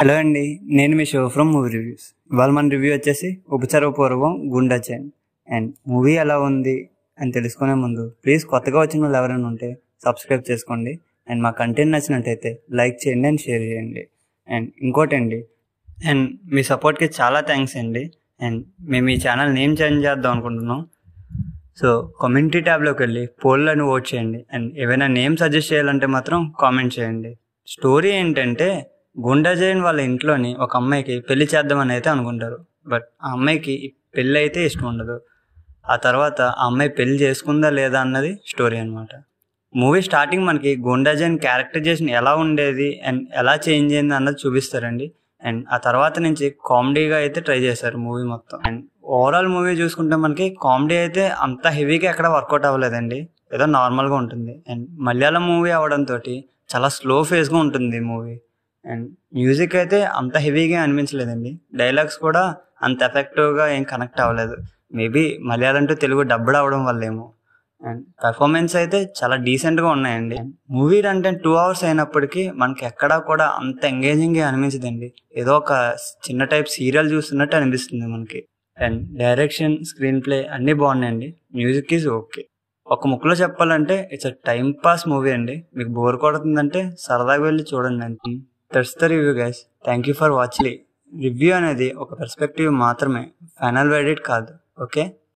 hello అండి నేను మీ షో ఫ్రమ్ మూవీ రివ్యూస్ ఇవాళ మన రివ్యూ వచ్చేసి ఉపచారపూర్వం గుండా చైన్ అండ్ మూవీ ఎలా ఉంది అని తెలుసుకునే ముందు ప్లీజ్ కొత్తగా వచ్చిన వాళ్ళు ఎవరైనా ఉంటే సబ్స్క్రైబ్ చేసుకోండి అండ్ మా కంటెంట్ నచ్చినట్టయితే లైక్ చేయండి అండ్ షేర్ చేయండి అండ్ ఇంకోటి అండి అండ్ మీ సపోర్ట్కి చాలా థ్యాంక్స్ అండి అండ్ మేము ఈ ఛానల్ నేమ్ చేంజ్ చేద్దాం అనుకుంటున్నాం సో కమ్యూనిటీ ట్యాబ్లోకి వెళ్ళి పోల్లను ఓట్ చేయండి అండ్ ఏవైనా నేమ్ సజెస్ట్ చేయాలంటే మాత్రం కామెంట్ చేయండి స్టోరీ ఏంటంటే గుండె వాళ్ళ ఇంట్లోని ఒక అమ్మాయికి పెళ్లి చేద్దామని అయితే అనుకుంటారు బట్ ఆ అమ్మాయికి పెళ్ళి అయితే ఇష్టం ఉండదు ఆ తర్వాత ఆ అమ్మాయి పెళ్లి చేసుకుందా లేదా అన్నది స్టోరీ అనమాట మూవీ స్టార్టింగ్ మనకి గుండజైన్ క్యారెక్టరైజేషన్ ఎలా ఉండేది అండ్ ఎలా చేంజ్ అయింది అన్నది చూపిస్తారండి అండ్ ఆ తర్వాత నుంచి కామెడీగా అయితే ట్రై చేశారు మూవీ మొత్తం అండ్ ఓవరాల్ మూవీ చూసుకుంటే మనకి కామెడీ అయితే అంత హెవీగా ఎక్కడ వర్కౌట్ అవ్వలేదండి ఏదో నార్మల్గా ఉంటుంది అండ్ మలయాళం మూవీ అవడంతో చాలా స్లో ఫేస్గా ఉంటుంది మూవీ అండ్ మ్యూజిక్ అయితే అంత హెవీగా అనిపించలేదండి డైలాగ్స్ కూడా అంత ఎఫెక్టివ్గా ఏం కనెక్ట్ అవ్వలేదు maybe Malayalam to Telugu dubbed అవడం వల్లేమో అండ్ పెర్ఫార్మెన్స్ అయితే చాలా డీసెంట్గా ఉన్నాయండి మూవీ అంటే టూ అవర్స్ అయినప్పటికీ మనకి ఎక్కడా కూడా అంత ఎంగేజింగ్గా అనిపించదండి ఏదో ఒక చిన్న టైప్ సీరియల్ చూస్తున్నట్టు అనిపిస్తుంది మనకి అండ్ డైరెక్షన్ స్క్రీన్ ప్లే అన్నీ బాగున్నాయండి మ్యూజిక్ ఈజ్ ఓకే ఒక ముక్కలో చెప్పాలంటే it's a time pass movie అండి మీకు బోర్ కొడుతుందంటే సరదాగా వెళ్ళి చూడండి అంతే that's the review guys thank you for watching review అనేది ఒక పర్స్పెక్టివ్ మాత్రమే ఫైనల్ వెడిట్ కాదు ఓకే